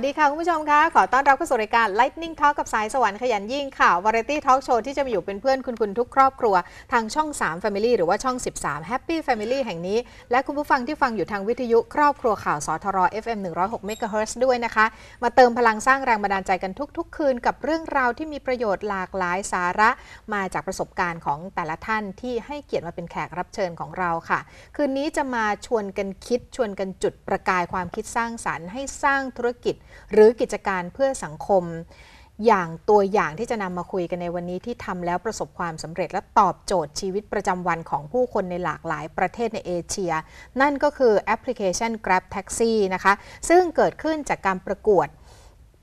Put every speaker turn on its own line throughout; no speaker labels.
วัสดีค่ะคุณผู้ชมคะขอต้อนรับเข้าสู่รายการ Lightning Talk กับสายสวรรค์ขยันยิ่งข่าว Variety Talk Show ที่จะมาอยู่เป็นเพื่อนคุณคุณทุกครอบครัว ทางช่อง 3 Family หรือว่าช่อง 13 Happy Family แห่งนี้ และคุณผู้ฟังที่ฟังอยู่ทางวิทยุครอบครัวข่าวสทร FM 106 MHz ด้วยนะคะ มาเติมพลังสร้างแรงบันดาลใจกันทุก ๆ คืนกับเรื่องราวที่มีประโยชน์หลากหลายสาระ มาจากประสบการณ์ของแต่ละท่านที่ให้เกียรติมาเป็นแขกรับเชิญของเราค่ะ คืนนี้จะมาชวนกันคิดชวนกันจุดประกายความคิดสร้างสรรค์ให้สร้างธุรกิจหรือกิจการเพื่อสังคมอย่างตัวอย่างที่จะนำมาคุยกันในวันนี้ที่ทำแล้วประสบความสำเร็จ และตอบโจทย์ชีวิตประจำวันของผู้คนในหลากหลายประเทศในเอเชีย นั่นก็คือแอปพลิเคชัน Grab Taxi นะคะซึ่งเกิดขึ้นจากการประกวด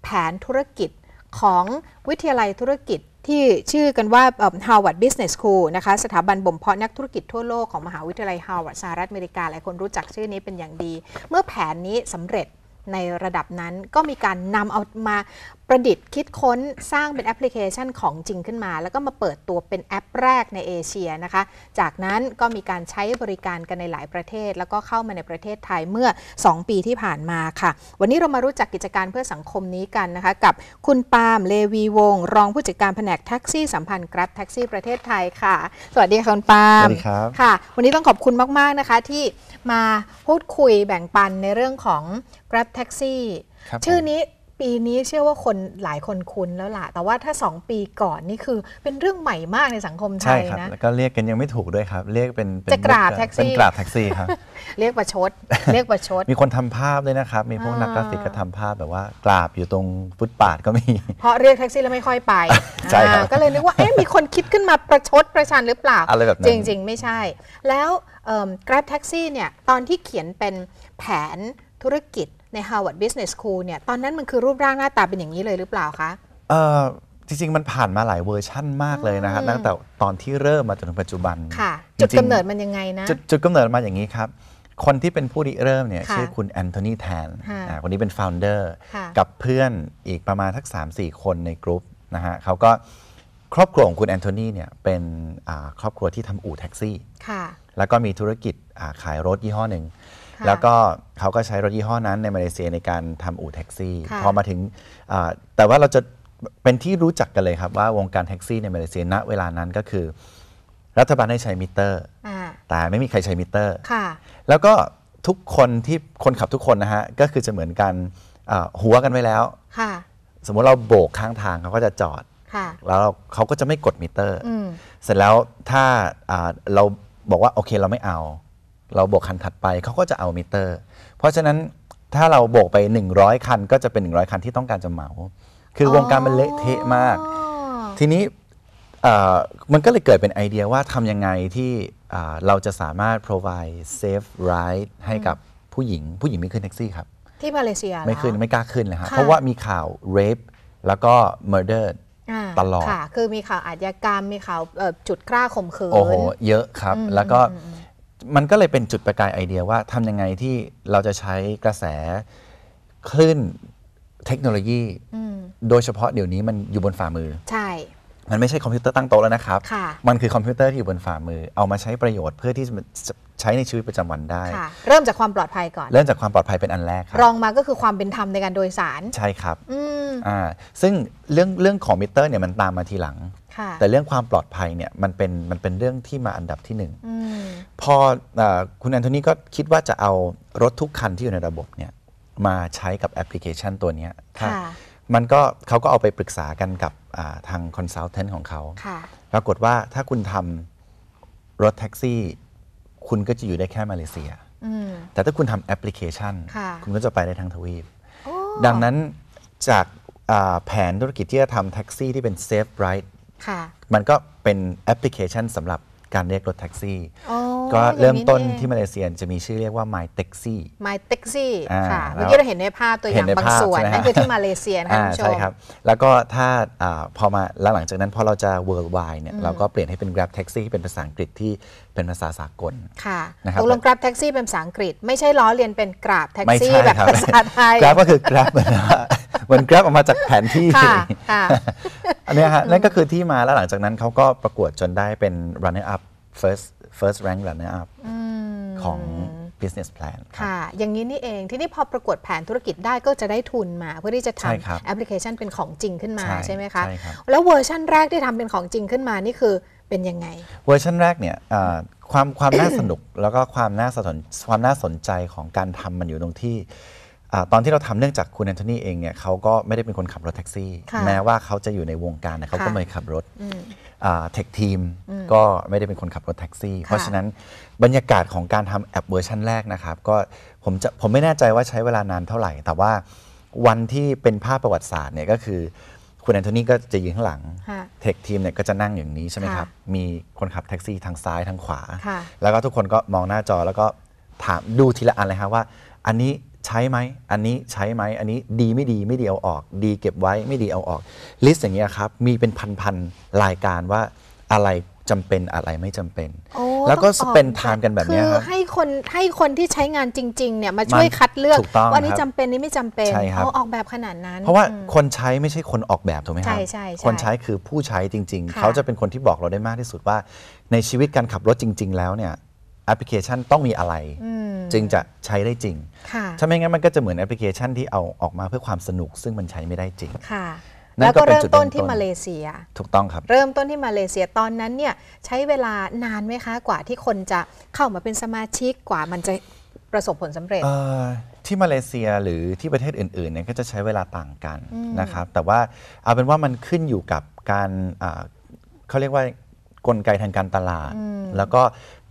แผนธุรกิจของวิทยาลัยธุรกิจที่ชื่อกันว่า Harvard Business School นะคะสถาบันบ่มเพาะนักธุรกิจทั่วโลกของมหาวิทยาลัย Harvard สหรัฐอเมริกาหลายคนรู้จักชื่อนี้เป็นอย่างดี เมื่อแผนนี้สำเร็จในระดับนั้นก็มีการนำเอามาประดิษฐ์คิดค้นสร้างเป็นแอปพลิเคชันของจริงขึ้นมา แล้วก็มาเปิดตัวเป็นแอปแรกในเอเชียนะคะ จากนั้นก็มีการใช้บริการกันในหลายประเทศ แล้วก็เข้ามาในประเทศไทยเมื่อ 2 ปีที่ผ่านมาค่ะ วันนี้เรามารู้จักกิจการเพื่อสังคมนี้กันนะคะ กับคุณปาล์มเลวีวง รองผู้จัดการแผนกแท็กซี่สัมพันธ์กราฟแท็กซี่ประเทศไทยค่ะ สวัสดีค่ะคุณปาล์มสวัสดีครับค่ะ วันนี้ต้องขอบคุณมากๆนะคะ ที่มาพูดคุยแบ่งปันในเรื่องของ Grab Taxi ชื่อนี้ปีนี้เชื่อว่าคนหลายคนคุ้นแล้วล่ะ แต่ว่าถ้า 2 ปีก่อนนี่คือเป็นเรื่องใหม่มากในสังคมไทยนะแล้ว
ก็เรียกกันยังไม่ถูกด้วยครับเรียกเป็นจะกราบแท็กซี่เป็นกราบแท็กซี่ครับ
เรียกประชดเรียกประชด มี
คนทำภาพด้วยนะครับมีพวกนักกราฟิกก็ทำภาพแบบว่ากราบอยู่ตรงฟุตปาดก็มี
เพราะเรียกแท็กซี่แล้วไม่ค่อยไปใช่ครับก็เลยนึกว่าเอ๊ะมีคนคิดขึ้นมาประชดประชันหรือเปล่าอะไรแบบนั้นจริงๆ ไม่ใช่ แล้วก g แท็กซี่เนี่ยตอนที่เขียนเป็นแผนธุรกิจใน Harvard Business School เนี่ยตอนนั้นมันคือรูปร่างหน้าตาเป็นอย่างนี้เลยหรือเปล่าคะ
เอ่อจริง ๆ มันผ่านมาหลายเวอร์ชั่นมากเลยนะครับตั้งแต่ตอนที่เริ่มมาจนถึงปัจจุบัน
ค่ะจุดกำเนิดมันยังไงนะจุด
จุดกำเนิดมาอย่างนี้ครับ คนที่เป็นผู้ริเริ่มเนี่ยชื่อคุณแอนโทนีแทนคอ่าคนนี้เป็นฟาวเดอร์กับเพื่อนอีกประมาณทัก 3-4 คนในกรุ๊ปนะฮะ เขาก็ครอบครัวของคุณแอนโทนีเนี่ยเป็นครอบครัวที่ทำอู่แท็กซี่ค่ะแล้วก็มีธุรกิจขายรถยี่ห้อหนึ่งแล้วก็เขาก็ใช้รถยี่ห้อนั้นในมาเลเซียในการทำอู่แท็กซี่พอมาถึงแต่ว่าเราจะเป็นที่รู้จักกันเลยครับว่า วงการแท็กซี่ในมาเลเซียณเวลานั้นก็คือ รัฐบาลให้ใช้มิเตอร์แต่ไม่มีใครใช้มิเตอร์แล้วก็ทุกคนที่คนขับทุกคนนะฮะก็คือจะเหมือนกันหัวกันไว้แล้วสมมติเราโบกข้างทางเขาก็จะจอดแล้วเขาก็จะไม่กดมิเตอร์เสร็จแล้วถ้าเราบอกว่าโอเคเราไม่เอาเราบวกคันถัดไปเขาก็จะเอามิเตอร์ เพราะฉะนั้นถ้าเราบวกไป 100 คันก็จะเป็น 100 คันที่ต้องการจะเหมา คือวงการมันเละเทะมาก ทีนี้มันก็เลยเกิดเป็นไอเดียว่าทำยังไงที่เราจะสามารถ provide safe ride ให้กับผู้หญิงผู้หญิงไม่ขึ้นแท็กซี่ครับ
ที่มาเลเซียเไม่ข
ึ้นไม่กล้าขึ้นเลยครับเพราะว่ามีข่าว rape แล้วก็ murder
ตลอดค่ะคือมีข่าวอาชญากรรมมีข่าวจุดกล้าข่มขืนโอ้โห
เยอะครับ แล้วก็มันก็เลยเป็นจุดประกายไอเดียว่าทำยังไงที่เราจะใช้กระแสคลื่นเทคโนโลยีโดยเฉพาะเดี๋ยวนี้มันอยู่บนฝ่ามือใช่มันไม่ใช่คอมพิวเตอร์ตั้งโต๊ะแล้วนะครับค่ะมันคือคอมพิวเตอร์ที่อยู่บนฝ่ามือ เอามาใช้ประโยชน์เพื่อที่จะใช้ในชีวิตประจำวันได้ค่ะ
เริ่มจากความปลอดภัยก่อน เร
ิ่มจากความปลอดภัยเป็นอันแรกครับ
รองมาก็คือความเป็นธรรมในการโดยสารใช่ครับอืมอ
่าซึ่งเรื่องเรื่องของมิเตอร์เนี่ยมันตามมาทีหลังแต่เรื่องความปลอดภัยเนี่ยมันเป็นมันเป็นเรื่องที่มาอันดับที่หนึ่งพออคุณแอนโทนีก็คิดว่าจะเอารถทุกคันที่อยู่ในระบบเนี่ยมาใช้กับแอปพลิเคชันตัวนี้มันก็เขาก็เอาไปปรึกษากันกับทางคอนซัลแทนของเขาปรากฏว่าถ้าคุณทำรถแท็กซี่คุณก็จะอยู่ได้แค่มาเลเซีย แต่ถ้าคุณทำแอปพลิเคชัน คุณก็จะไปได้ทั้งทวีปดังนั้นจากแผนธุรกิจที่จะทำแท็กซี่ที่เป็น Safe Ride มันก็เป็นแอปพลิเคชันสำหรับการเรียกรถแท็กซี่
ก็เริ่มต้นที่มาเ
ลเซียจะมีชื่อเรียกว่า My Taxi
My Taxi ค่ะเมื่อกี้เราเห็นในภาพตัวอย่างบางส่วนนั่นคือที่มาเลเซียนะคะุณผู้ชมใช่ครับ
แล้วก็ถ้าพอมาแล้วหลังจากนั้นพอเราจะ worldwide เนี่ยเราก็เปลี่ยนให้เป็น Grab Taxi ที่เป็นภาษาอังกฤษที่เป็นภาษาสากล
ค่ะตกลงกราฟแท็กซี่เป็นภาษาอังกฤษ ไม่ใช่ล้อเรียนเป็นกราฟแท็กซี่แบบภาษาไทย กราฟก็คือกราฟ
เหมือนกราฟออกมาจากแผนที่อันนี้ฮะนั่นก็คือที่มาแล้วหลังจากนั้นเขาก็ประกวดจนได้เป็น runner up first first rank runner up ของ business plan
ค่ะ อย่างนี้นี่เอง ที่นี่พอประกวดแผนธุรกิจได้ก็จะได้ทุนมา เพื่อที่จะทำแอปพลิเคชันเป็นของจริงขึ้นมาใช่ไหมคะแล้วเวอร์ชั่นแรกที่ทำเป็นของจริงขึ้นมานี่คือเป็นยังไง
เวอร์ชันแรกเนี่ยความความน่าสนุกแล้วก็ความน่าสนความน่าสนใจของการทำมันอยู่ตรงที่ ตอนที่เราทำเนื่องจากคุณแอนโทนีเองเนี่ยเขาก็ไม่ได้เป็นคนขับรถแท็กซี่แม้ว่าเขาจะอยู่ในวงการเขาก็ไม่ขับรถเทคทีมก็ไม่ได้เป็นคนขับรถแท็กซี่เพราะฉะนั้นบรรยากาศของการทำแอปเวอร์ชันแรกนะครับก็ผมจะผมไม่แน่ใจว่าใช้เวลานานเท่าไหร่ แต่ว่าวันที่เป็นภาพประวัติศาสตร์เนี่ยก็คือคุณแอนโทนีก็จะยืนข้างหลังเทคทีมเนี่ยก็จะนั่งอย่างนี้ใช่ไหมครับ มีคนขับแท็กซี่ทางซ้ายทางขวา แล้วก็ทุกคนก็มองหน้าจอแล้วก็ถามดูทีละอันเลยครับว่า อันนี้ใช้ไหมอันนี้ใช้ไหมอันนี้ดีไม่ดีไม่ดีเอาออก ดีเก็บไว้ไม่ดีเอาออก ลิสต์อย่างเงี้ยครับ มีเป็นพันๆรายการว่าอะไรจำเป็นอะไรไม่จำเป็น
แล้วก็สเปนไท
ม์กันแบบนี้ครับคือให
้คนให้คนที่ใช้งานจริง ๆเนี่ยมาช่วยคัดเลือกกอว่านี้จำจำเป็นนี่ไม่จำเป็นใช่ครับเอาออกแบบขนาดนั้น เพราะว่า
คนใช้ไม่ใช่คนออกแบบถูกไหมครับใช่ใคนใช้คือผู้ใช้จริง ๆ เขาจะเป็นคนที่บอกเราได้มากที่สุดว่าในชีวิตการขับรถจริง ๆ แล้วเนี่ย แอปพลิเคชันต้องมีอะไร จึงจะใช้ได้จริง่ถ้าไม่งั้นมันก็จะเหมือนแอปพลิเคชันที่เอาออกมาเพื่อความสนุกซึ่งมันใช้ไม่ได้จริงค
่ะแล้วก็เริ่มต้นที่มาเลเซีย ถูกต้องครับ เริ่มต้นที่มาเลเซียตอนนั้นเนี่ยใช้เวลานานไหมคะกว่าที่คนจะเข้ามาเป็นสมาชิกกว่ามันจะประสบผลสำเร็จ
ที่มาเลเซียหรือที่ประเทศอื่นๆเนี่ยก็จะใช้เวลาต่างกันนะครับ แต่ว่าเอาเป็นว่ามันขึ้นอยู่กับการเขาเรียกว่ากลไกทางการตลาด แล้วก็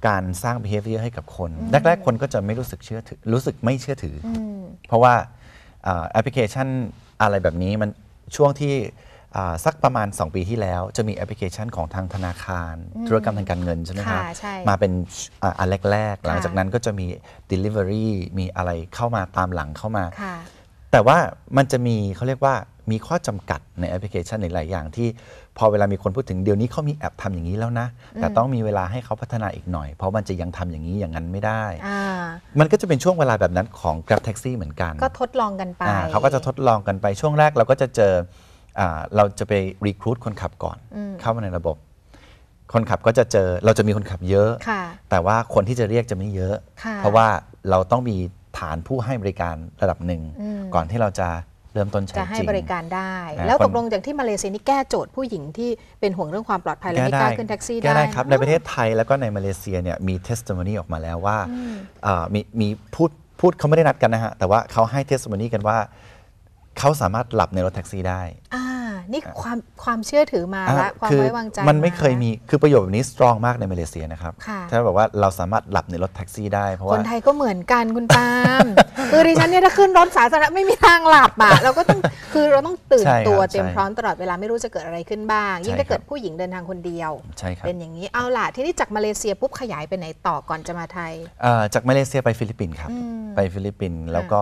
การสร้าง behavior ให้กับคนแรกๆ คนก็จะไม่รู้สึกเชื่อถือรู้สึกไม่เชื่อถือเพราะว่าแอปพลิเคชันอะไรแบบนี้มันช่วงที่สักประมาณ 2 ปีที่แล้วจะมีแอปพลิเคชันของทางธนาคารธุรกรรมทางการเงินใช่ไหมครับมาเป็นอันแรกๆหลังจากนั้นก็จะมี Delivery มีอะไรเข้ามาตามหลังเข้ามา แต่ว่ามันจะมีเขาเรียกว่ามีข้อจำกัดในแอปพลิเคชันในหลายอย่างที่ พอเวลามีคนพูดถึงเดี๋ยวนี้เขามีแอปทำอย่างนี้แล้วนะ แต่ต้องมีเวลาให้เขาพัฒนาอีกหน่อยเพราะมันจะยังทำอย่างนี้อย่างนั้นไม่ได้ มันก็จะเป็นช่วงเวลาแบบนั้นของ Grab Taxi เหมือนกัน ก
็ทดลองกันไปเขาก็จะ
ทดลองกันไปช่วงแรกเราก็จะเจอเราจะไปรีคูดคนขับก่อน เข้ามาในระบบ คนขับก็จะเจอเราจะมีคนขับเยอะแต่ว่าคนที่จะเรียกจะไม่เยอะ เพราะว่าเราต้องมีฐานผู้ให้บริการระดับหนึ่งก่อนที่เราจะเริ่มต้นใช้จะให้บริก
ารได้แล้วตกลงอย่างที่มาเลเซียนี่แก้โจทย์ผู้หญิงที่เป็นห่วงเรื่องความปลอดภัยและไม่กล้าขึ้นแท็กซี่ ได้แก้ได้ครับใน
ประเทศไทยแล้วก็ในมาเลเซียเนี่ยมีเทสติมอนีออกมาแล้วว่า มีมีพูดพูดเขาไม่ได้นัดกันนะฮะ แต่ว่าเขาให้เทสติมอนีกันว่า เขาสามารถหลับในรถแท็กซี่ได้
นี่ความความเชื่อถือมาและความไว้วางใจ มันไม่เคย
มีคือประโยชน์แบบนี้สตรองมากในมาเลเซียนะครับ ถ้าบอกว่าเราสามารถหลับในรถแท็กซี่ได้เพราะว่าคนไท
ยก็เหมือนกันคุณปามคือดิฉันเนี่ยถ้าขึ้นรถสาธารณะไม่มีทางหลับอ่ะเราก็ต้อง คือเราต้องตื่นตัวเต็มพร้อมตลอดเวลาไม่รู้จะเกิดอะไรขึ้นบ้าง ยิ่งถ้าเกิดผู้หญิงเดินทางคนเดียวเป็นอย่างนี้เอาล่ะทีนี้จากมาเลเซียปุ๊บขยายไปไหนต่อก่อนจะมาไทย
จากมาเลเซียไปฟิลิปปินส์ครับ ไปฟิลิปปินส์แล้วก็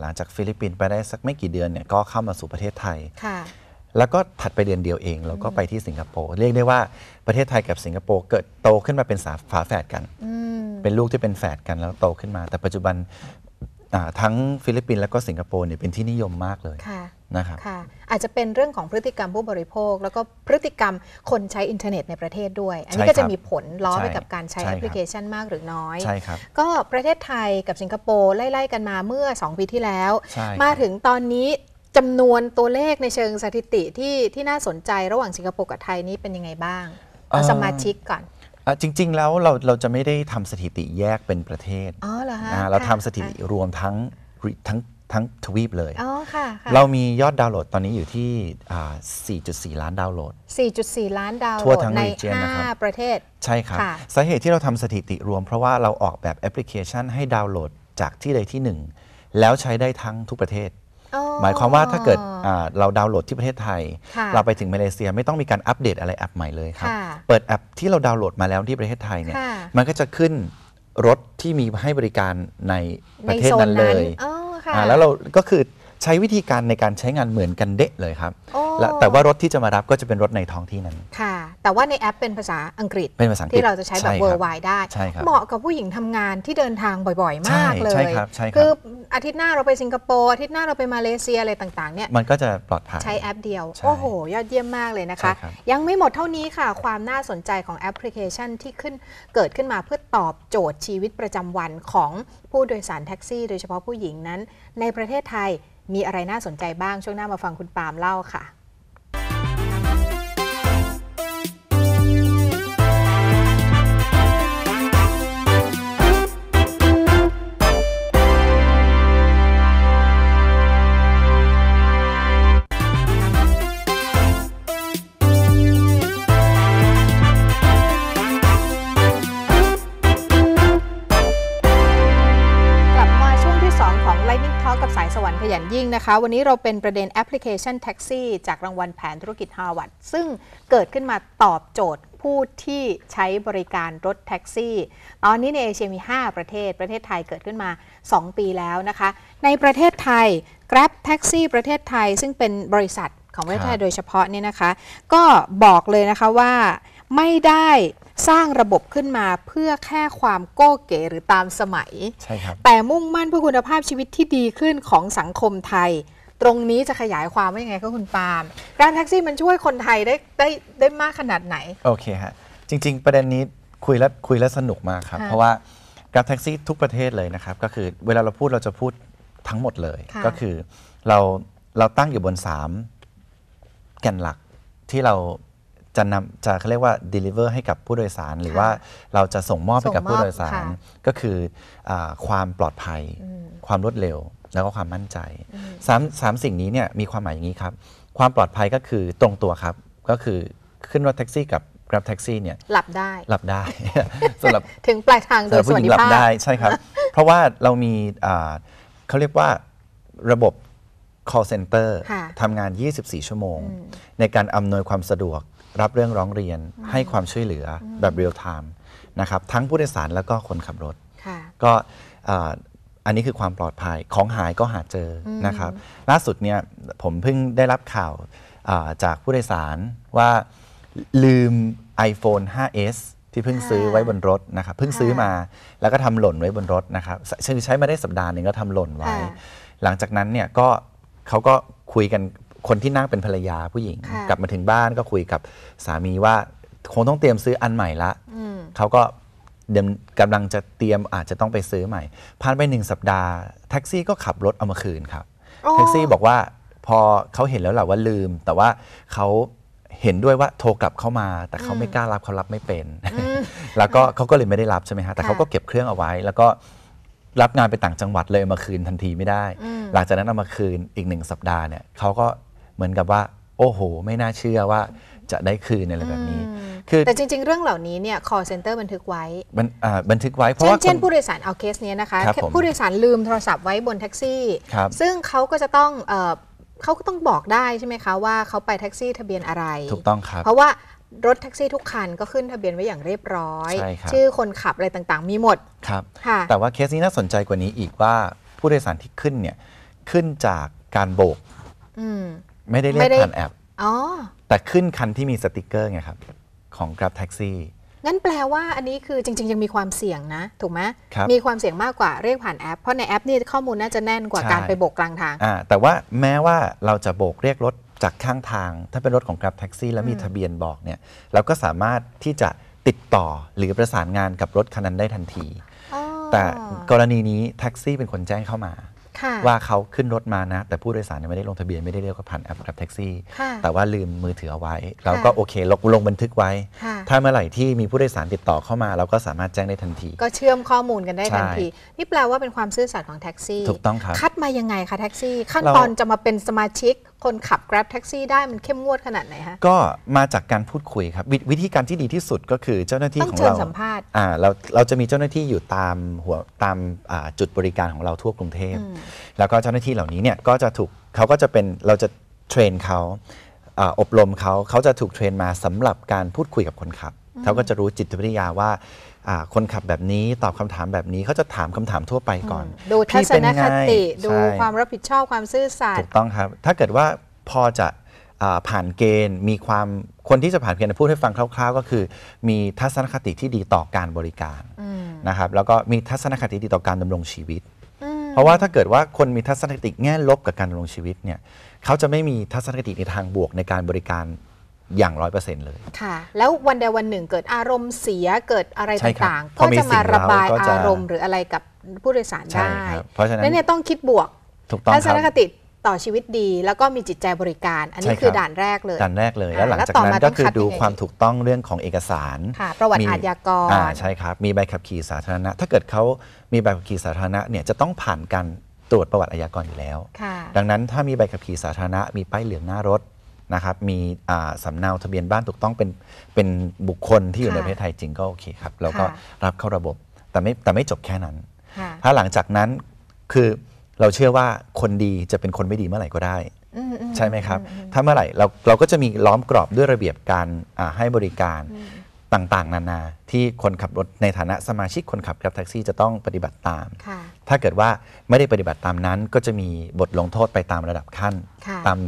หลังจากฟิลิปปินส์ไปได้สักไม่กี่เดือนเนี่ยก็เข้ามาสู่ประเทศไทยแล้วก็ถัดไปเดือนเดียวเองเราก็ไปที่สิงคโปร์เรียกได้ว่าประเทศไทยกับสิงคโปร์เกิดโตขึ้นมาเป็นสาฝาแฝดกันเป็นลูกที่เป็นแฝดกันแล้วโตขึ้นมา แต่ปัจจุบันทั้งฟิลิปปินส์และก็สิงคโปร์เนี่ยเป็นที่นิยมมากเลยนะครับ
อาจจะเป็นเรื่องของพฤติกรรมผู้บริโภค แล้วก็พฤติกรรมคนใช้อินเทอร์เน็ตในประเทศด้วย อันนี้ก็จะมีผลล้อไปกับการใช้แอปพลิเคชันมากหรือน้อย ก็ประเทศไทยกับสิงคโปร์ไล่ ๆ กันมาเมื่อ 2 ปีที่แล้ว มาถึงตอนนี้จำนวนตัวเลขในเชิงสถิติที่ที่น่าสนใจระหว่างสิงคโปร์กับไทยนี้เป็นยังไงบ้าง
เอาสมาชิกก่อนจริงๆแล้วเราเราจะไม่ได้ทำสถิติแยกเป็นประเทศ อ๋อเหรอฮะเราทำสถิติรวมทั้งทั้งทั้งทวีปเลยอ
๋อค่ะเราม
ียอดดาวน์โหลดตอนนี้อยู่ที่ 4.4 ล้านดาวน์โหลด
4.4 ล้านดาวน์โหลดทั่วทั้งใน 5 ประเทศ
ใช่ครับสาเหตุที่เราทำสถิติรวม เพราะว่าเราออกแบบแอปพลิเคชันให้ดาวน์โหลดจากที่ใดที่หนึ่งแล้วใช้ได้ทั้งทุกประเทศหมายความว่าถ้าเกิดเราดาวน์โหลดที่ประเทศไทย เราไปถึงมาเลเซียไม่ต้องมีการอัปเดตอะไรแอปใหม่เลยครับ เปิดแอปที่เราดาวน์โหลดมาแล้วที่ประเทศไทยเนี่ยมันก็จะขึ้นรถที่มีให้บริการในประเทศนั้นเลยแล้วเราก็คือใช้วิธีการในการใช้งานเหมือนกันเดะเลยครับโอ้แลแต่ว่ารถที่จะมารับก็จะเป็นรถในท้องที่นั้น
ค่ะ แต่ว่าในแอปเป็นภาษาอังกฤษเป็นภาษาที่เราจะใช้แบบ w o r เว w ร์ไวได้ เหมาะกับผู้หญิงทำงานที่เดินทางบ่อยๆมากเลย ใช่ครับใช่ครับคืออาทิตย์หน้าเราไปสิงคโปร์ อาทิตย์หน้าเราไปมาเลเซียอะไรต่างๆเนี่ย ม
ันก็จะปลอดภัย ใช้แ
อปเดียวโอ้โห ยอดเยี่ยมมากเลยนะคะคยังไม่หมดเท่านี้ค่ะ ความน่าสนใจของแอปพลิเคชันที่ขึ้นเกิดขึ้นมาเพื่อตอบโจทย์ชีวิตประจำวันของผู้โดยสารแท็กซี่ โดยเฉพาะผู้หญิงนั้นในประเทศไทยมีอะไรน่าสนใจบ้าง ช่วงหน้ามาฟังคุณปาล์มเล่าค่ะยิ่งนะคะ วันนี้เราเป็นประเด็นแอปพลิเคชันแท็กซี่จากรางวัลแผนธุรกิจฮาวัดซึ่งเกิดขึ้นมาตอบโจทย์ผู้ที่ใช้บริการรถแท็กซี่ตอนนี้ในเอเชียมี 5 ประเทศ ประเทศไทยเกิดขึ้นมา 2 ปีแล้วนะคะ ในประเทศไทย Grab Taxi ประเทศไทย ซึ่งเป็นบริษัทของประเทศไทยโดยเฉพาะเนี่ยนะคะ ก็บอกเลยนะคะว่าไม่ได้สร้างระบบขึ้นมาเพื่อแค่ความโก้เก๋หรือตามสมัย ใช่ครับ แต่มุ่งมั่นเพื่อคุณภาพชีวิตที่ดีขึ้นของสังคมไทย ตรงนี้จะขยายความว่ายังไงก็คุณปาล์มการแท็กซี่มันช่วยคนไทยได้ได้ได้มากขนาดไหน
โอเคฮะ จริงๆ ประเด็นนี้คุยแล้วคุยแล้วสนุกมากครับ เพราะว่าการแท็กซี่ทุกประเทศเลยนะครับ ก็คือเวลาเราพูดเราจะพูดทั้งหมดเลย ก็คือเราเราตั้งอยู่บน3แกนหลักที่เราจะนำจะเขาเรียกว่า deliver ให้กับผู้โดยสาร หรือว่าเราจะส่งมอบให้กับผู้โดยสาร ก็คืออความปลอดภัย ความรวดเร็วแล้วก็ความมั่นใจสามสามสิ่งนี้เนี่ยมีความ หมาย อย่างนี้ครับ ความปลอดภัยก็คือตรงตัวครับ ก็คือขึ้นรถแท็กซี่กับกราฟแท็กซี่เนี่ย หลับได้ หลับได้สำหรับ
ถึงปลายทางโดยสวัสดิภาพหลับได้ใช
่ครับเพราะว่าเรามีเขาเรียกว่าระบบ call center ทำงาน 24 ชั่วโมง ในการอำนวยความสะดวกรับเรื่องร้องเรียนให้ความช่วยเหลือแบบเรียลไทม์นะครับทั้งผู้โดยสารแล้วก็คนขับรถ ก็อันนี้คือความปลอดภัยของหายก็หาเจอนะครับล่าสุดเนี่ยผมเพิ่งได้รับข่าวจากผู้โดยสารว่าลืม iPhone 5s ที่เพิ่งซื้อไว้บนรถนะครับเพิ่งซื้อมาแล้วก็ทำหล่นไว้บนรถนะครับใช้มาได้สัปดาห์หนึ่งก็ทำหล่นไว้ หลังจากนั้นเนี่ยก็เขาก็คุยกันคนที่นั่งเป็นภรรยาผู้หญิงกลับมาถึงบ้านก็คุยกับสามีว่า คงต้องเตรียมซื้ออันใหม่ละเขาก็เดกำลังจะเตรียมอาจจะต้องไปซื้อใหม่ผ่านไปหนึ่งสัปดาห์แท็กซี่ก็ขับรถเอามาคืนครับแท็กซี่บอกว่าพอเขาเห็นแล้วแหละว่าลืม แต่ว่าเขาเห็นด้วยว่าโทรกลับเข้ามาแต่เขาไม่กล้ารับเขารับไม่เป็นแล้วก็เขาก็เลยไม่ได้รับใช่ไหมฮะแต่เขาก็เก็บเครื่องเอาไว้ แล้วก็รับงานไปต่างจังหวัดเลยเอามาคืนทันทีไม่ได้ หลังจากนั้นเอามาคืนอีกหนึ่งสัปดาห์เนี่ยเขาก็เหมือนกับว่าโอ้โห ไม่น่าเชื่อว่าจะได้คืนอะไรแบบนี้ คือแต่จ
ริงๆเรื่องเหล่านี้เนี่ยคอเซ็นเตอร์บันทึกไว้
บันบันทึกไว้เพราะว่าเช่นผู้โ
ดยสารเอาเคสเนี้ยนะคะผู้โดยสารลืมโทรศัพท์ไว้บนแท็กซี่ ซึ่งเขาก็จะต้องเขาก็ต้องบอกได้ใช่ไหมคะว่าเขาไปแท็กซี่ทะเบียนอะไรถูกต้องครับ เพราะว่ารถแท็กซี่ทุกคันก็ขึ้นทะเบียนไว้อย่างเรียบร้อยชชื่อคนขับอะไรต่างๆ มี
หมดครับแต่ว่าเคสนี้น่าสนใจกว่านี้อีกว่าผู้โดยสารที่ขึ้นเนี่ยขึ้นจากการโบกไม่ได้เรียกผ่านแอป อ๋อ แต่ขึ้นคันที่มีสติกเกอร์ไงครับ ของ Grab Taxi
งั้นแปลว่าอันนี้คือจริง ๆ ยังมีความเสี่ยงนะ ถูกไหม มีความเสี่ยงมากกว่าเรียกผ่านแอป เพราะในแอปนี่ข้อมูลน่าจะแน่นกว่าการไปโบกกลางทาง
อ่าแต่ว่าแม้ว่าเราจะโบกเรียกรถจากข้างทาง ถ้าเป็นรถของ Grab Taxi แล้วมีทะเบียนบอกเนี่ยเราก็สามารถที่จะติดต่อหรือประสานงานกับรถคันนั้นได้ทันที แต่กรณีนี้แท็กซี่เป็นคนแจ้งเข้ามาว่าเขาขึ้นรถมานะ แต่ผู้โดยสารไม่ได้ลงทะเบียนไม่ได้เรียกผ่านแอปแท็กซี่ แต่ว่าลืมมือถือเอาไว้เราก็โอเคลงลงบันทึกไว้ ถ้าเมื่อไหร่ที่มีผู้โดยสารติดต่อเข้ามา เราก็สามารถแจ้งได้ทันที ก
็เชื่อมข้อมูลกันได้ทันที นี่แปลว่าเป็นความซื่อสัตย์ของแท็กซี่ถูกต้องครับคัดมายังไงคะแท็กซี่ขั้นตอนจะมาเป็นสมาชิกคนขับ Grab แท็กซี่ได้มันเข้มงวดขนาดไหนฮะ
ก็มาจากการพูดคุยครับววิธีการที่ดีที่สุดก็คือเจ้าหน้าที่ของเราต้องเชิญสัมภาษณ์อ่าเราเราจะมีเจ้าหน้าที่อยู่ตามหัวตามาจุดบริการของเราทั่วกรุงเทพแล้วก็เจ้าหน้าที่เหล่านี้เนี่ยก็จะถูกเขาก็จะเป็นเราจะเทรนเขาอาอบรมเขาเขาจะถูกเทรนมาสำหรับการพูดคุยกับคนขับ เขาก็จะรู้จิตวิทยาว่าคนขับแบบนี้ตอบคำถามแบบนี้เขาจะถามคำถามทั่วไปก่อนดูทัศนคติดูความ
รับผิดชอบความซื่อสัตย์ถู
กต้องครับ ถ้าเกิดว่าพอจะผ่านเกณฑ์ มีความคนที่จะผ่านเกณฑ์พูดให้ฟังคร่าวๆก็คือ มีทัศนคติที่ดีต่อการบริการนะครับแล้วก็มีทัศนคติดีต่อการดำรงชีวิตเพราะว่าถ้าเกิดว่าคนมีทัศนคติแง่ลบกับการดำรงชีวิตเนี่ยเขาจะไม่มีทัศนคติในทางบวกในการบริการอย่างร้อยเปอร์เซ็นต์เลย
ค่ะ แล้ววันใดวันหนึ่งเกิดอารมณ์เสียเกิดอะไรต่างๆก็จะมาระบายอารมณ์หรืออะไรกับผู้โดยสารได้เพราะฉะนั้นเนี่ยต้องคิดบวก ถูกต้องครับทัศนคติต่อชีวิตดี แล้วก็มีจิตใจบริการ อันนี้คือด่านแรกเลยด
่านแรกเลยแล้วหลังจากนั้นก็คือดูความถูกต้องเรื่องของเอกสารประวัติอาชญากรใช่ครับมีใบขับขี่สาธารณะถ้าเกิดเขามีใบขับขี่สาธารณะเนี่ยจะต้องผ่านการตรวจประวัติอาชญากรอยู่แล้วดังนั้นถ้ามีใบขับขี่สาธารณะมีป้ายเหลืองหน้ารถนะครับมีสำเนาทะเบียนบ้านถูกต้องเป็นเป็นบุคคลที่อยู่ในประเทศไทยจริงก็โอเคครับแล้วก็รับเข้าระบบแต่ไม่แต่ไม่จบแค่นั้นถ้าหลังจากนั้นคือเราเชื่อว่าคนดีจะเป็นคนไม่ดีเมื่อไหร่ก็ได้ใช่ไหมครับ ถ้าเมื่อไหร่เราเราก็จะมีล้อมกรอบด้วยระเบียบการให้บริการต่างๆนานาที่คนขับรถในฐานะสมาชิกคนขับแกร็บแท็กซี่จะต้องปฏิบัติตามถ้าเกิดว่าไม่ได้ปฏิบัติตามนั้น ก็จะมีบทลงโทษไปตามระดับขั้นตาม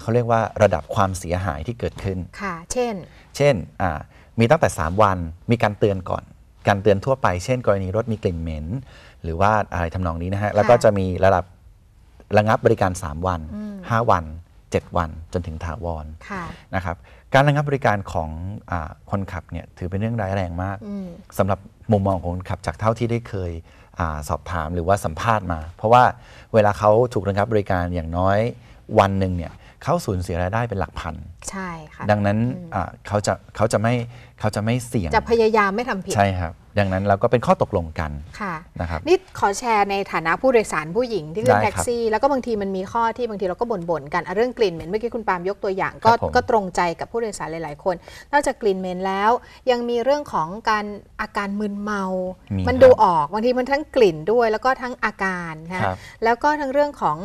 เขาเรียกว่าระดับความเสียหายที่เกิดขึ้น ค่ะ เช่น เช่น มีตั้งแต่ 3 วัน มีการเตือนก่อน การเตือนทั่วไป เช่น กรณีรถมีกลิ่นเหม็น หรือว่าอะไรทำนองนี้นะฮะ แล้วก็จะมีระดับระงับบริการ 3 วัน 5 วัน 7 วัน จนถึงถาวรนะครับ การระงับบริการของอคนขับเนี่ย ถือเป็นเรื่องร้ายแรงมากสำหรับมุมมองของคนขับจากเท่าที่ได้เคยอสอบถามหรือว่าสัมภาษณ์มา เพราะว่าเวลาเขาถูกระงับบริการอย่างน้อยวันหนึ่งเนี่ยเขาสูญเสียรายได้เป็นหลักพัน
ใช่ค่ะ ด
ังนั้นเขาจะเขาจะไม่เขาจะไม่เสี่ยง จ
ะพยายามไม่ทำผิด ใช่
ครับ ดังนั้นเราก็เป็นข้อตกลงกัน ค่ะ นะครับนี่
ขอแชร์ในฐานะผู้โดยสารผู้หญิง ที่ขึ้นแท็กซี่ แล้วก็บางทีมันมีข้อที่บางทีเราก็บ่นๆกัน เรื่องกลิ่นเหม็น เมื่อกี้คุณปามยกตัวอย่าง ก็ก็ตรงใจกับผู้โดยสารหลายๆ คนนอกจากกลิ่นเหม็นแล้ว ยังมีเรื่องของการอาการมึนเมามมันดูออกบางทีมันทั้งกลิ่นด้วย แล้วก็ทั้งอาการนะรแล้วก็ทั้งเรื่องของ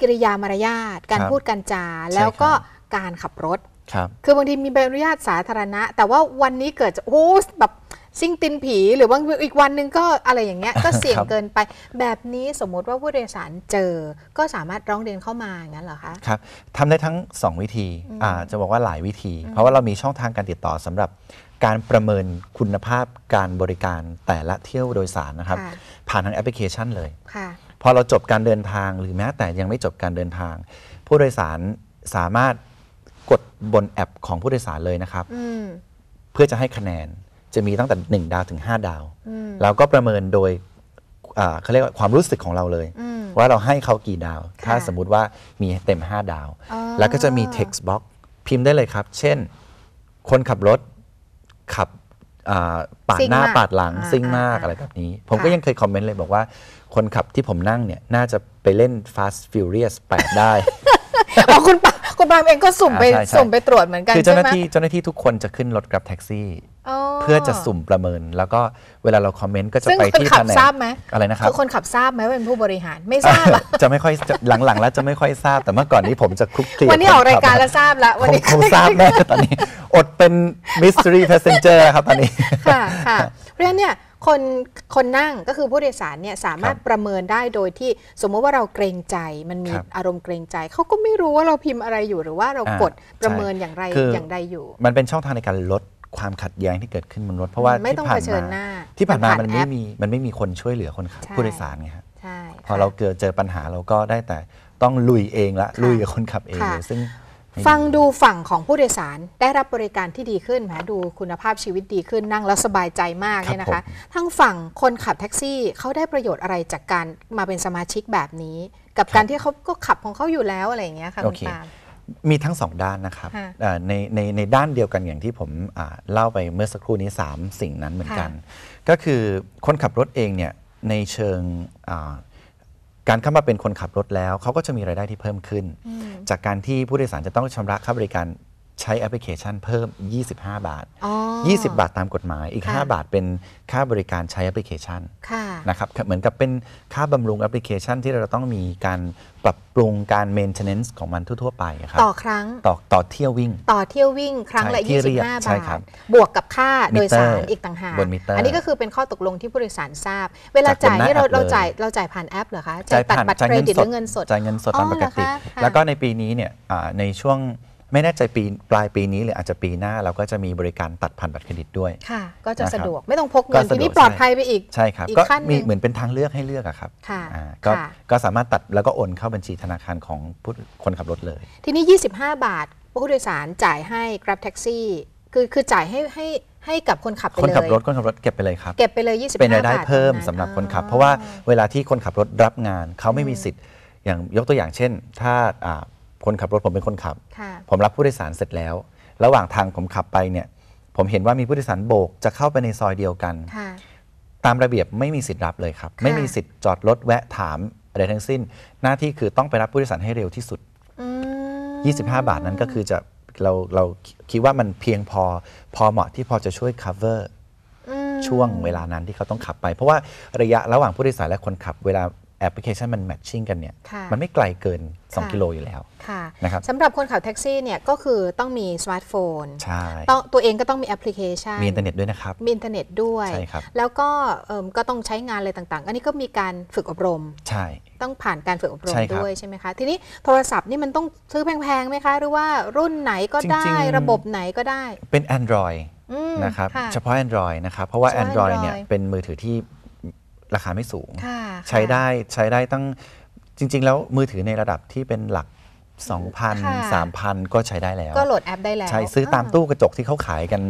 กิริยามารยาทการพูดการจา แล้วก็การขับรถครับคือบางทีมีใบอนุญาตสาธารณะ แต่ว่าวันนี้เกิดจะโอ้แบบซิ่งตินผี หรือ่าอีกวันหนึ่งก็อะไรอย่างเงี้ยก็เสี่ยงเกินไปแบบนี้สมมุติว่าผู้โดยสารเจอก็สามารถร้องเรียนเข้ามางั้นเหรอคะ
ครับทำได้ทั้ง 2 วิธีอ่าจะบอกว่าหลายวิธี เพราะว่าเรามีช่องทางการติดต่อสำหรับ การประเมินคุณภาพการบริการแต่ละเที่ยวโดยสารนะครับ ผ่านทางแอปพลิเคชันเลยพอเราจบการเดินทางหรือแม้แต่ยังไม่จบการเดินทาง ผู้โดยสารสามารถกดบนแอปของผู้โดยสารเลยนะครับเพื่อจะให้คะแนนจะมีตั้งแต่ 1 ดาวถึง 5 ดาวแล้วก็ประเมินโดยเขาเรียกว่าความรู้สึกของเราเลย ว่าเราให้เขากี่ดาว ถ้าสมมุติว่ามีเต็ม 5 ดาว แล้วก็จะมี text box พิมพ์ได้เลยครับ เช่น คนขับรถขับปาดหน้าปาดหลัง ซิ่งมากอะไรแบบนี้ ผมก็ยังเคยคอมเมนต์เลยบอกว่าคนขับที่ผมนั่งเนี่ย น่าจะไปเล่น Fast Furious 8 ได้
อ๋อ คุณปาคุณปาล์มเองก็สุ่มไปสุ่มไปตรวจเหมือนกันคือเจ้าหน้าที่เจ
้าหน้าที่ทุกคนจะขึ้นรถกรับแท็กซี่เพื่อจะสุ่มประเมินแล้วก็เวลาเราคอมเมนต์ก็จะไปที่แผนกทราบไหมอะไรนะครับคือค
นขับทราบไหมว่าเป็นผู้บริหารไม่ทราบ
จะไม่ค่อยหลังๆแล้วจะไม่ค่อยทราบ แต่เมื่อก่อนนี้ผมจะคลุกคลีวันนี้ออกรายการแล้ว
ทราบละวันนี้คงทราบแน่
ตอนนี้อดเป็นมิสซิรี p พ s s e n g e r แลครับตอนนี้
ค่ะ ค่ะ เพราะฉะนั้นเนี่ยคนคนนั่งก็คือผู้โดยสารเนี่ยสามารถประเมินได้โดยที่สมมติว่าเราเกรงใจมันมีอารมณ์เกรงใจเขาก็ไม่รู้ว่าเราพิมพ์อะไรอยู่ หรือว่าเรากดประเมินอย่างไรออย่างใดอยู่
มันเป็นช่องทางในการลดความขัดแย้งที่เกิดขึ้นบนรถเพราะว่าที่ผ่านมาที่ผ่านมามันไม่มีมันไม่มีคนช่วยเหลือคนขับผู้โดยสารไงฮะพอเราเกิดเจอปัญหาเราก็ได้แต่ต้องลุยเองละลุยกับคนขับเองซึ่งฟั
งดูฝั่งของผู้โดยสารได้รับบริการที่ดีขึ้นแหมดูคุณภาพชีวิตดีขึ้นนั่งแล้วสบายใจมากเนี่ยนะคะ ทั้งฝั่งคนขับแท็กซี่เขาได้ประโยชน์อะไรจากการมาเป็นสมาชิกแบบนี้ กับการที่เขาก็ขับของเขาอยู่แล้วอะไรอย่างเงี้ยค่ะคุณตา
มีทั้งสองด้านนะครับในในในด้านเดียวกันอย่างที่ผมเล่าไปเมื่อสักครู่นี้ 3 สิ่งนั้นเหมือนกัน ก็คือคนขับรถเองเนี่ยในเชิงการเข้ามาเป็นคนขับรถแล้ว เขาก็จะมีรายได้ที่เพิ่มขึ้น จากการที่ผู้โดยสารจะต้องชำระค่าบริการใช้แอปพลิเคชันเพิ่ม 25 บาท 20 บาทตามกฎหมาย อีก 5 บาทเป็นค่าบริการใช้แอปพลิเคชัน ค่ะ นะครับ เหมือนกับเป็นค่าบำรุงแอปพลิเคชันที่เราต้องมีการปรับปรุงการเมนเทนเนนซ์ของมันทั่ว ๆ ไปครับต่อครั้ง ต่อต่อเที่ยววิ่ง
ต่อเที่ยววิ่งครั้งละี่25 บาทบบวกกับค่าโดยสารอีกต่างหากบนมิเตอร์อันนี้ก็คือเป็นข้อตกลงที่ผู้โดยสารทราบ เวลาจ่ายนี่เราเราจ่ายเราจ่ายผ่านแอปเหรอคะ จ่ายผ่านบัตรเครดิตหรือเงินสด จ่ายเงินสดตามปกติ แล้ว
ก็ในปีนี้เนี่ยในช่วงไม่แน่ใจปีปลายปีนี้หรืออาจจะปีหน้า เราก็จะมีบริการตัดผ่านบัตรเครดิตด้วย ค
่ะ ก็จะสะดวกไม่ต้องพกเงิน ทีนี้ปลอดภัยไปอีก ใช่ครับ ก็มีเหมือนเป
็นทางเลือกให้เลือกครับก็ก็สามารถตัดแล้วก็โอนเข้าบัญชีธนาคารของผู้คนขับรถเลย
ทีนี้ 25 บาทผู้โดยสารจ่ายให้ Grab Taxi คือคือจ่ายให้ให้ให้กับคนขับไปเลยคนขับรถ
คนขับรถเก็บไปเลยครับเก็บไ
ปเลย 25 บาทเป็นรายได้เพิ่ม
สำหรับคนขับเพราะว่าเวลาที่คนขับรถรับงาน เขาไม่มีสิทธิ์อย่างยกตัวอย่างเช่น ถ้าคนขับรถผมเป็นคนขับ ผมรับผู้โดยสารเสร็จแล้ว ระหว่างทางผมขับไปเนี่ย ผมเห็นว่ามีผู้โดยสารโบกจะเข้าไปในซอยเดียวกัน ตามระเบียบไม่มีสิทธิ์รับเลยครับ ไม่มีสิทธิ์จอดรถแวะถามอะไรทั้งสิ้น หน้าที่คือต้องไปรับผู้โดยสารให้เร็วที่สุด25 บาทนั้นก็คือจะเราเราคิดว่ามันเพียงพอ พอเหมาะที่พอจะช่วย cover ช่วงเวลานั้นที่เขาต้องขับไป เพราะว่าระยะระหว่างผู้โดยสารและคนขับเวลาแอปพลิเคชันมันแมทชิ่งกันเนี่ยมันไม่ไกลเกิน 2 กิโลอยู่แล้ว
นะครับสำหรับคนขับแท็กซี่เนี่ยก็คือต้องมีสมาร์ทโฟน ใช่ตัวเองก็ต้องมีแอปพลิเคชันมีอิน
เทอร์เน็ตด้วยนะครับ ม
ีอินเทอร์เน็ตด้วยใช่ครับแล้วก็ก็ต้องใช้งานอะไรต่าง ๆ อันนี้ก็มีการฝึกอบรม ใช่ ต้องผ่านการฝึกอบรมด้วยใช่ไหมคะ ทีนี้โทรศัพท์นี่มันต้องซื้อแพงๆไหมคะ หรือว่ารุ่นไหนก็ได้ระบบไหนก็ได้
เป็น Android นะครับเฉพาะ Android นะครับเพราะว่า Android เนี่ยเป็นมือถือที่ราคาไม่สูงใช้ได้ใช้ได้ตั้งจริง ๆ แล้วมือถือในระดับที่เป็นหลัก 2,000 3,000 ก็ใช้ได้แล้ว ก็โหลดแอป ได้แล้วใช้ซื้อตามตู้กระจกที่เขาขายกัน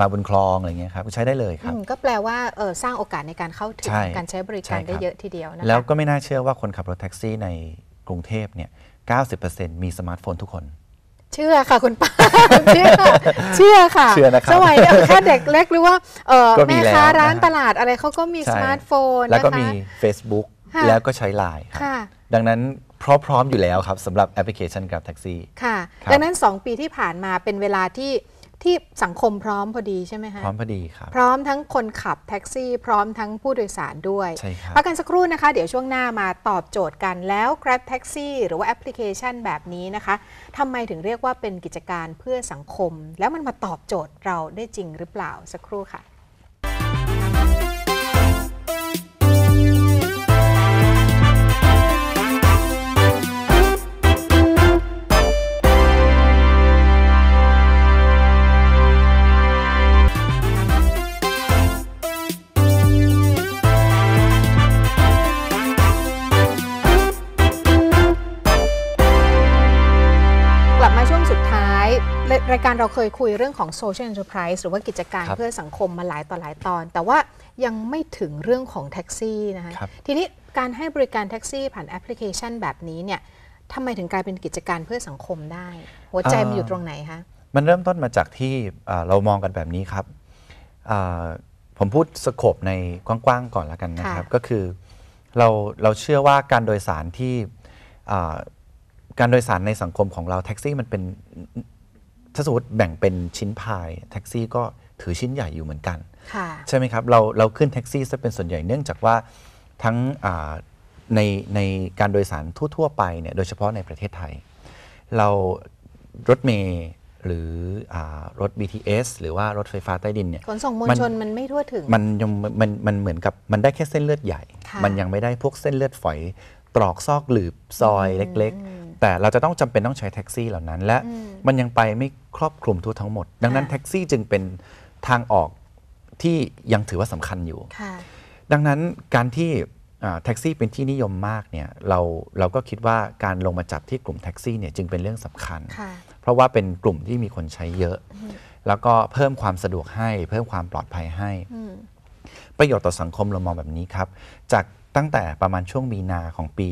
มาบนคลอง อะไรเงี้ยครับใช้ได้เลยค
รับ ก็แปลว่าสร้างโอกาสในการเข้าถึง การใช้บริการได้เยอะทีเดียวนะแล้ว
ก็ไม่น่าเชื่อว่าคนขับรถแท็กซี่ในกรุงเทพเนี่ย90%มีสมาร์ทโฟนทุกคน
เชื่อค่ะ คุณป้าเชื่อเชื่อค่ะเชื่อะับสมัยแค่เด็กเล็กหรือว่าแม่ค้าร้านตลาดอะไรเขาก็มีสมาร์ทโฟนแล้วก็มี
Facebook แล้วก็ใช้ไลน์ค่ะ ดังนั้นพร้อมๆอยู่แล้วครับสำหรับแอปพลิเคชัน Grab กซี่
ค่ะ ดังนั้น 2 ปีที่ผ่านมาเป็นเวลาที่ที่สังคมพร้อมพอดีใช่ไหมคะพร้อมพอดีครับ พร้อมทั้งคนขับแท็กซี่ พร้อมทั้งผู้โดยสารด้วยใช่ครับพักกันสักครู่นะคะ เดี๋ยวช่วงหน้ามาตอบโจทย์กันแล้ว Grab Taxi หรือว่าแอปพลิเคชันแบบนี้นะคะทำไมถึงเรียกว่าเป็นกิจการเพื่อสังคม แล้วมันมาตอบโจทย์เราได้จริงหรือเปล่าสักครู่ค่ะรายการเราเคยคุยเรื่องของ social enterprise หรือว่ากิจการรเพื่อสังคมมาหลายต่อหลายตอน แต่ว่ายังไม่ถึงเรื่องของแท็กซี่นะคะคทีนี้การให้บริการแท็กซี่ผ่านแอปพลิเคชันแบบนี้เนี่ยทำไมถึงกลายเป็นกิจการเพื่อสังคมได้ หัวใจมันอยู่ตรงไหนคะ
มันเริ่มต้นมาจากที่เรามองกันแบบนี้ครับ ผมพูดสโคบในกว้างๆก่อนแล้วกันนะครับ ก็คือ เราเราเชื่อว่าการโดยสารที่การโดยสารในสังคมของเราแท็กซี่มันเป็นถ้าสมมติแบ่งเป็นชิ้นพายแท็กซี่ก็ถือชิ้นใหญ่อยู่เหมือนกันใช่ไหมครับเราเราขึ้นแท็กซี่ซะเป็นส่วนใหญ่เนื่องจากว่าทั้งในในการโดยสารทั่ว ๆไปเนี่ยโดยเฉพาะในประเทศไทย เรารถเมย์หรืออรถ BTS หรือว่ารถไฟฟ้าใต้ดินเนี่ยขนส่งมวลชนมัน
ไม่ทั่วถึงมัน
ยังมันมันเหมือนกับมันได้แค่เส้นเลือดใหญ่ มันยังไม่ได้พวกเส้นเลือดฝอยตรอกซอกหลืบซอยเล็กแต่เราจะต้องจำเป็นต้องใช้แท็กซี่เหล่านั้น และมันยังไปไม่ครอบคลุมทั่วทั้งหมดดังนั้นแท็กซี่จึงเป็นทางออกที่ยังถือว่าสำคัญอยู่ดังนั้นการที่แท็กซี่เป็นที่นิยมมากเนี่ยเราเราก็คิดว่าการลงมาจับที่กลุ่มแท็กซี่เนี่ยจึงเป็นเรื่องสำคัญเพราะว่าเป็นกลุ่มที่มีคนใช้เยอะ แล้วก็เพิ่มความสะดวกให้เพิ่มความปลอดภัยให้ประโยชน์ต่อสังคมเรามองแบบนี้ครับ จากตั้งแต่ประมาณช่วงมีนาของปี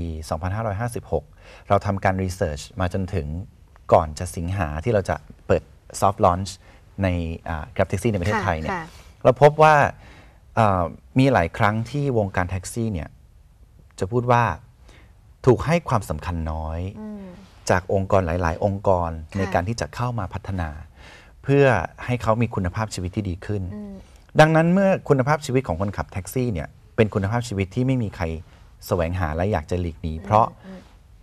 2556 เราทำการรีเสิร์ชมาจนถึงก่อนจะสิงหาที่เราจะเปิดซอฟต์ลอนช์ใน Grab Taxi ในประเทศไทยเนี่ย เราพบว่ามีหลายครั้งที่วงการแท็กซี่เนี่ยจะพูดว่าถูกให้ความสำคัญน้อยจากองค์กรหลาย ๆ องค์กรในการที่จะเข้ามาพัฒนา เพื่อให้เขามีคุณภาพชีวิตที่ดีขึ้น ดังนั้นเมื่อคุณภาพชีวิตของคนขับแท็กซี่เนี่ยเป็นคุณภาพชีวิตที่ไม่มีใครแสวงหาและอยากจะหลีกหนีเพราะ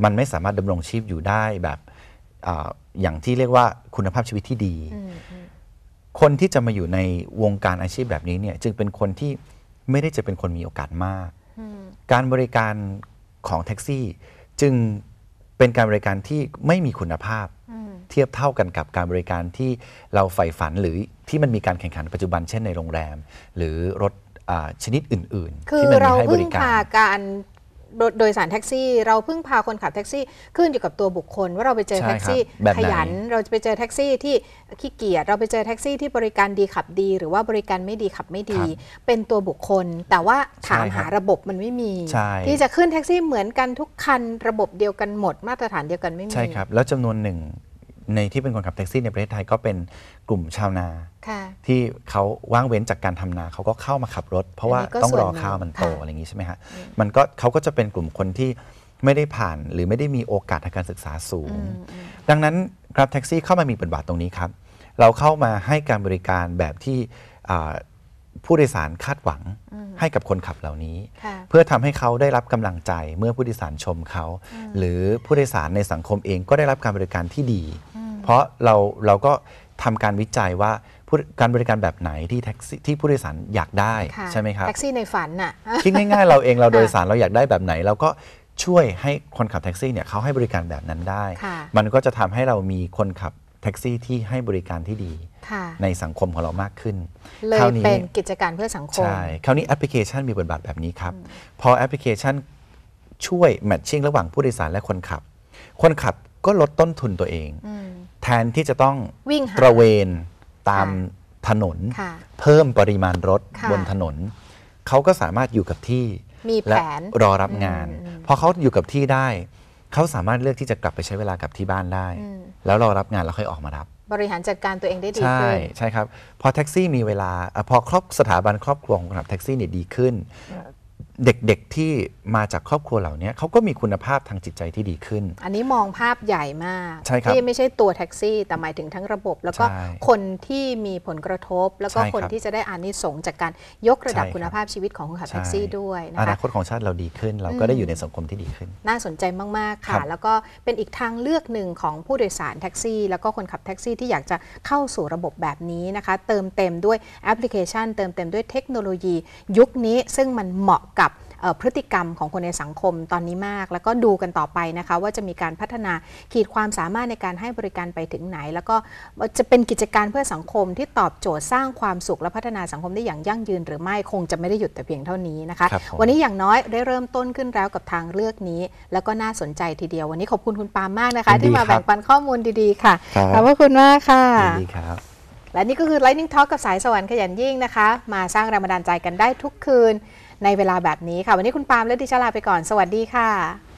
มันไม่สามารถดำรงชีพอยู่ได้แบบออย่างที่เรียกว่าคุณภาพชีวิตที่ดี คนที่จะมาอยู่ในวงการอาชีพแบบนี้เนี่ยจึงเป็นคนที่ไม่ได้จะเป็นคนมีโอกาสมาก การบริการของแท็กซี่จึงเป็นการบริการที่ไม่มีคุณภาพเทียบเท่ากันกับการบริการที่เราใฝ่ฝันหรือที่มันมีการแข่งขันปัจจุบันเช่นในโรงแรม หรือรถชนิดอื่นๆที่มันมีให้บริการ คือเราพึ่งพา
การ โดยสารแท็กซี่ เราพึ่งพาคนขับแท็กซี่ขึ้นอยู่กับตัวบุคคลว่าเราไปเจอแท็กซี่ ขยันเราจะไปเจอแท็กซี่ที่ขี้เกียจเราไปเจอแท็กซี่ที่บริการดีขับดี หรือว่าบริการไม่ดีขับไม่ดี เป็นตัวบุคคล แต่ว่า
ถามหาระบบมันไม่มีที่จะข
ึ้นแท็กซี่เหมือนกันทุกคันระบบเดียวกันหมดมาตรฐานเดียวกันไม่มีใช่ครับ
แล้วจำนวนหนึ่งในที่เป็นคนขับแท็กซี่ในประเทศไทยก็เป็นกลุ่มชาวนาที่เขาว่างเว้นจากการทำนาเขาก็เข้ามาขับรถเพราะว่าต้องรอข้าวมันโตอะไรอย่างนี้ใช่ไหมฮะมันก็เขาก็จะเป็นกลุ่มคนที่ไม่ได้ผ่านหรือไม่ได้มีโอกาสทางการศึกษาสูง ดังนั้นครับแท็กซี่เข้ามามีบทบาทตรงนี้ครับ เราเข้ามาให้การบริการแบบที่ผู้โดยสารคาดหวังให้กับคนขับเหล่านี้ เพื่อทำให้เขาได้รับกำลังใจเมื่อผู้โดยสารชมเขาหรือผู้โดยสารในสังคมเองก็ได้รับการบริการที่ดีเพราะเราเราก็ทำการวิจัยว่าการบริการแบบไหน ที่แท็กซี่ที่ผู้โดยสารอยากได้ใช่ไหมครับแท็ก
ซี่ในฝันน่ะคิดง่า
ยๆ เราเองเราโดยสารเราอยากได้แบบไหน เราก็ช่วยให้คนขับแท็กซี่เนี่ยเขาให้บริการแบบนั้นได้ มันก็จะทำให้เรามีคนขับแท็กซี่ที่ให้บริการที่ดีในสังคมของเรามากขึ้นเลยานี้เป็น
กิจการเพื่อสังคมใช่
คราวนี้แอปพลิเคชันมีบทบาทแบบนี้ครับพอแอปพลิเคชันช่วยแมทชิ่งระหว่างผู้โดยสารและคนขับคนขับก็ลดต้นทุนตัวเองแทนที่จะต้องวิ่งหาตระเวนตามถนน เพิ่มปริมาณรถบนถนน เขาก็สามารถอยู่กับที่มีแผนรอรับงาน พอเขาอยู่กับที่ได้ เขาสามารถเลือกที่จะกลับไปใช้เวลากับที่บ้านได้ แล้วรอรับงานแล้วค่อยออกมารับ
บริหารจัดการตัวเองได้ดีใช่ขึ้น
ใช่ครับพอแท็กซี่มีเวลา พอครอบสถาบันครอบครัวของคนขับแท็กซี่เนี่ยดีขึ้นเด็กๆที่มาจากครอบครัวเหล่านี้ เขาก็มีคุณภาพทางจิตใจที่ดีขึ้น
อันนี้มองภาพใหญ่มากที่ไม่ใช่ตัวแท็กซี่แต่หมายถึงทั้งระบบ แล้วก็คนที่มีผลกระทบ แล้วก็คนที่จะได้อานนิสงส์จากการยกระดับคุณภาพชีวิตของคนขับแท็กซี่ด้วยนะคะอนาค
ตของชาติเราดีขึ้น เราก็ได้อยู่ในสังคมที่ดีขึ้น
น่าสนใจมากๆค่ะ แล้วก็เป็นอีกทางเลือกหนึ่งของผู้โดยสารแท็กซี่ แล้วก็คนขับแท็กซี่ที่อยากจะเข้าสู่ระบบแบบนี้นะคะ เติมเต็มด้วยแอปพลิเคชัน เติมเต็มด้วยเทคโนโลยี ยุคนี้ ซึ่งมันเหมาะกับพฤติกรรมของคนในสังคมตอนนี้มาก แล้วก็ดูกันต่อไปนะคะ ว่าจะมีการพัฒนาขีดความสามารถในการให้บริการไปถึงไหน แล้วก็จะเป็นกิจการเพื่อสังคมที่ตอบโจทย์สร้างความสุขและพัฒนาสังคมได้อย่างยั่งยืนหรือไม่คงจะไม่ได้หยุดแต่เพียงเท่านี้นะคะ วันนี้อย่างน้อยได้เริ่มต้นขึ้นแล้วกับทางเลือกนี้ แล้วก็น่าสนใจทีเดียว วันนี้ขอบคุณคุณปามมากนะคะ ที่มาแบ่งปันข้อมูลดีๆค่ะขอบคุณมากค่ะดีครับและนี่ก็คือ Lightning Talk กับสายสวรรค์ขยันยิ่งนะคะ มาสร้างแรงบันดาลใจกันได้ทุกคืนในเวลาแบบนี้ค่ะ วันนี้คุณปาล์มและดิฉันลาไปก่อนสวัสดีค่ะ